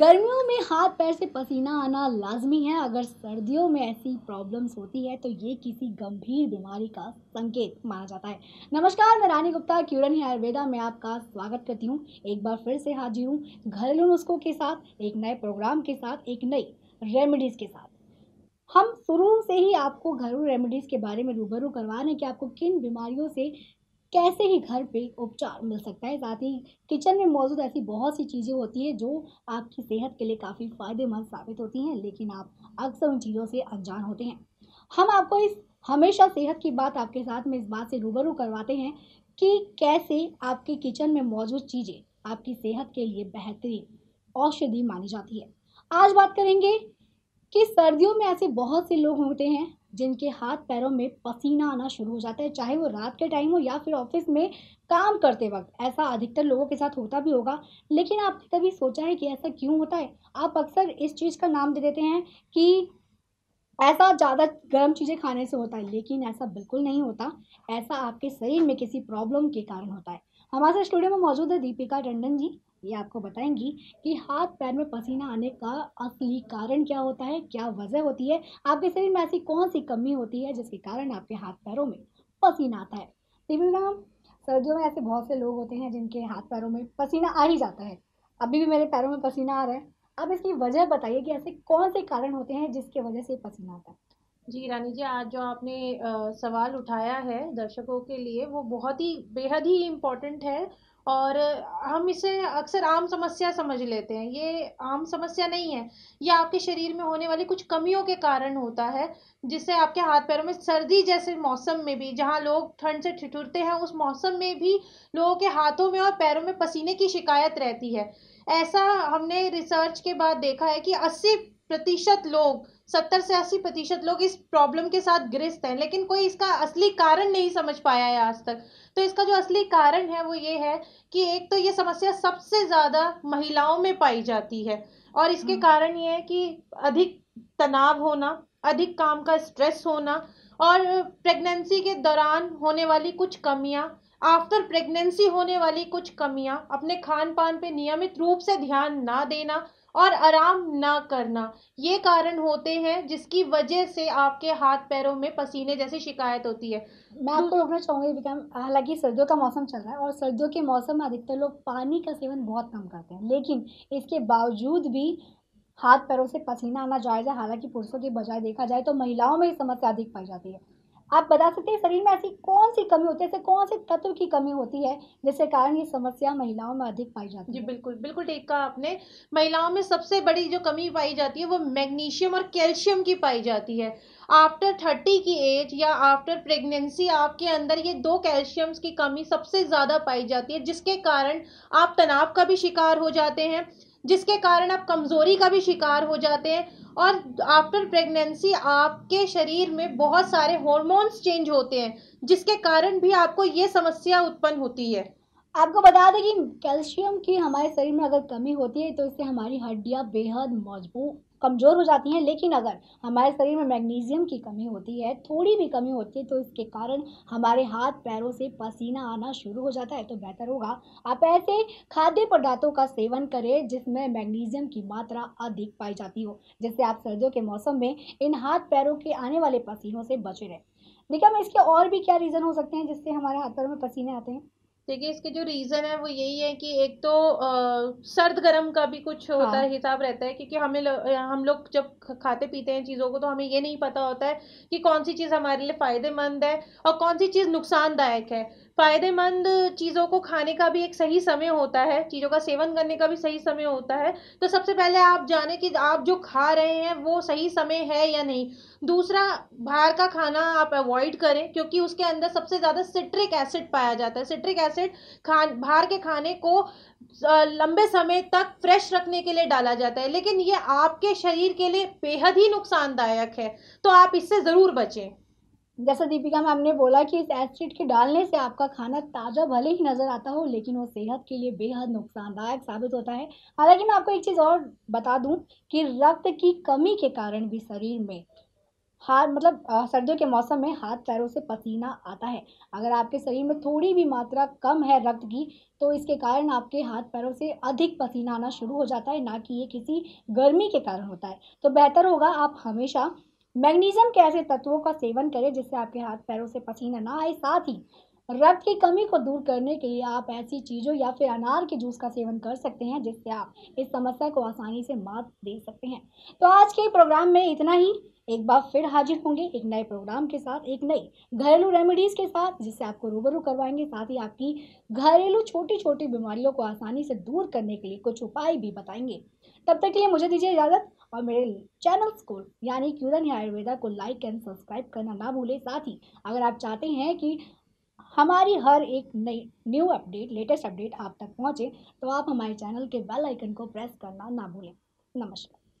गर्मियों में हाथ पैर से पसीना आना लाजमी है अगर सर्दियों में ऐसी प्रॉब्लम्स होती है तो ये किसी गंभीर बीमारी का संकेत माना जाता है नमस्कार मैं रानी गुप्ता क्यूरन है आयुर्वेदा में आपका स्वागत करती हूँ एक बार फिर से हाजिर हूँ घरेलू नुस्खों के साथ एक नए प्रोग्राम के साथ एक नई रेमेडीज़ के साथ हम शुरू से ही आपको घरेलू रेमेडीज़ के बारे में रूबरू करवा रहे हैं कि आपको किन बीमारियों से कैसे ही घर पे उपचार मिल सकता है साथ ही किचन में मौजूद ऐसी बहुत सी चीज़ें होती है जो आपकी सेहत के लिए काफ़ी फ़ायदेमंद साबित होती हैं लेकिन आप अक्सर उन चीज़ों से अनजान होते हैं हम आपको इस हमेशा सेहत की बात आपके साथ में इस बात से रूबरू करवाते हैं कि कैसे आपके किचन में मौजूद चीज़ें आपकी सेहत के लिए बेहतरीन औषधि मानी जाती है आज बात करेंगे कि सर्दियों में ऐसे बहुत से लोग होते हैं जिनके हाथ पैरों में पसीना आना शुरू हो जाता है चाहे वो रात के टाइम हो या फिर ऑफिस में काम करते वक्त ऐसा अधिकतर लोगों के साथ होता भी होगा लेकिन आपने कभी सोचा है कि ऐसा क्यों होता है आप अक्सर इस चीज़ का नाम दे देते हैं कि ऐसा ज़्यादा गर्म चीज़ें खाने से होता है लेकिन ऐसा बिल्कुल नहीं होता ऐसा आपके शरीर में किसी प्रॉब्लम के कारण होता है हमारे साथ स्टूडियो में मौजूद है दीपिका टंडन जी ये आपको बताएंगी कि हाथ पैर में पसीना आने का असली कारण क्या होता है क्या वजह होती है आपके शरीर में ऐसी कौन सी कमी होती है जिसके कारण आपके हाथ पैरों में पसीना आता है सिविल नाम सर्दियों में ऐसे बहुत से लोग होते हैं जिनके हाथ पैरों में पसीना आ ही जाता है अभी भी मेरे पैरों में पसीना आ रहा है अब इसकी वजह बताइए कि ऐसे कौन से कारण होते हैं जिसके वजह से पसीना आता है जी रानी जी आज जो आपने आ, सवाल उठाया है दर्शकों के लिए वो बहुत ही बेहद ही इम्पोर्टेंट है और हम इसे अक्सर आम समस्या समझ लेते हैं ये आम समस्या नहीं है यह आपके शरीर में होने वाली कुछ कमियों के कारण होता है जिससे आपके हाथ पैरों में सर्दी जैसे मौसम में भी जहाँ लोग ठंड से ठिठुरते हैं उस मौसम में भी लोगों के हाथों में और पैरों में पसीने की शिकायत रहती है ऐसा हमने रिसर्च के बाद देखा है कि अस्सी प्रतिशत लोग सत्तर से अस्सी प्रतिशत लोग इस प्रॉब्लम के साथ ग्रस्त हैं लेकिन कोई इसका असली कारण नहीं समझ पाया है आज तक तो इसका जो असली कारण है वो ये है कि एक तो ये समस्या सबसे ज़्यादा महिलाओं में पाई जाती है और इसके हम्म। कारण ये है कि अधिक तनाव होना अधिक काम का स्ट्रेस होना और प्रेगनेंसी के दौरान होने वाली कुछ कमियाँ आफ्टर प्रेगनेंसी होने वाली कुछ कमियाँ अपने खान पान पे नियमित रूप से ध्यान ना देना और आराम ना करना ये कारण होते हैं जिसकी वजह से आपके हाथ पैरों में पसीने जैसी शिकायत होती है मैं आपको रोकना चाहूँगी विक्रम हालांकि सर्दियों का मौसम चल रहा है और सर्दियों के मौसम में अधिकतर लोग पानी का सेवन बहुत कम करते हैं लेकिन इसके बावजूद भी हाथ पैरों से पसीना आना जायज़ है हालांकि पुरुषों के बजाय देखा जाए तो महिलाओं में ये समस्या अधिक पाई जाती है आप बता सकते हैं शरीर में ऐसी कौन सी कमी होती है ऐसे कौन से तत्व की कमी होती है जिसके कारण ये समस्या महिलाओं में अधिक पाई जाती है जी बिल्कुल बिल्कुल ठीक कहा आपने महिलाओं में सबसे बड़ी जो कमी पाई जाती है वो मैग्नीशियम और कैल्शियम की पाई जाती है आफ्टर थर्टी की एज या आफ्टर प्रेगनेंसी आपके अंदर ये दो कैल्शियम्स की कमी सबसे ज़्यादा पाई जाती है जिसके कारण आप तनाव का भी शिकार हो जाते हैं जिसके कारण आप कमज़ोरी का भी शिकार हो जाते हैं और आफ्टर प्रेगनेंसी आपके शरीर में बहुत सारे हॉर्मोन्स चेंज होते हैं जिसके कारण भी आपको ये समस्या उत्पन्न होती है आपको बता दें कि कैल्शियम की हमारे शरीर में अगर कमी होती है तो इससे हमारी हड्डियाँ बेहद मजबूत कमज़ोर हो जाती हैं लेकिन अगर हमारे शरीर में मैग्नीशियम की कमी होती है थोड़ी भी कमी होती है तो इसके कारण हमारे हाथ पैरों से पसीना आना शुरू हो जाता है तो बेहतर होगा आप ऐसे खाद्य पदार्थों का सेवन करें जिसमें मैग्नीशियम की मात्रा अधिक पाई जाती हो जिससे आप सर्दियों के मौसम में इन हाथ पैरों के आने वाले पसीनों से बचे रहें देखिए हम इसके और भी क्या रीज़न हो सकते हैं जिससे हमारे हाथ पैरों में पसीने आते हैं देखिए इसके जो रीज़न है वो यही है कि एक तो आ, सर्द गर्म का भी कुछ हाँ। होता है हाँ। हिसाब रहता है क्योंकि हमें हम लोग जब खाते पीते हैं चीज़ों को तो हमें ये नहीं पता होता है कि कौन सी चीज़ हमारे लिए फ़ायदेमंद है और कौन सी चीज़ नुकसानदायक है फ़ायदेमंद चीज़ों को खाने का भी एक सही समय होता है चीज़ों का सेवन करने का भी सही समय होता है तो सबसे पहले आप जाने कि आप जो खा रहे हैं वो सही समय है या नहीं दूसरा बाहर का खाना आप अवॉइड करें क्योंकि उसके अंदर सबसे ज़्यादा सिट्रिक एसिड पाया जाता है सिट्रिक एसिड खान बाहर के खाने को लंबे समय तक फ्रेश रखने के लिए डाला जाता है लेकिन ये आपके शरीर के लिए बेहद ही नुकसानदायक है तो आप इससे ज़रूर बचें जैसा दीपिका मैम ने बोला कि इस एसिड के डालने से आपका खाना ताज़ा भले ही नज़र आता हो लेकिन वो सेहत के लिए बेहद नुकसानदायक साबित होता है हालांकि मैं आपको एक चीज़ और बता दूं कि रक्त की कमी के कारण भी शरीर में हार मतलब सर्दियों के मौसम में हाथ पैरों से पसीना आता है अगर आपके शरीर में थोड़ी भी मात्रा कम है रक्त की तो इसके कारण आपके हाथ पैरों से अधिक पसीना आना शुरू हो जाता है ना कि ये किसी गर्मी के कारण होता है तो बेहतर होगा आप हमेशा मैग्नीशियम के ऐसे तत्वों का सेवन करें जिससे आपके हाथ पैरों से पसीना ना आए साथ ही रक्त की कमी को दूर करने के लिए आप ऐसी चीज़ों या फिर अनार के जूस का सेवन कर सकते हैं जिससे आप इस समस्या को आसानी से मात दे सकते हैं तो आज के प्रोग्राम में इतना ही एक बार फिर हाजिर होंगे एक नए प्रोग्राम के साथ एक नई घरेलू रेमेडीज़ के साथ जिससे आपको रूबरू करवाएंगे साथ ही आपकी घरेलू छोटी छोटी बीमारियों को आसानी से दूर करने के लिए कुछ उपाय भी बताएंगे तब तक के लिए मुझे दीजिए इजाज़त और मेरे चैनल्स को यानी क्यूरन आयुर्वेदा को लाइक एंड सब्सक्राइब करना ना भूलें साथ ही अगर आप चाहते हैं कि हमारी हर एक नई न्यू अपडेट लेटेस्ट अपडेट आप तक पहुंचे तो आप हमारे चैनल के बेल आइकन को प्रेस करना ना भूलें नमस्कार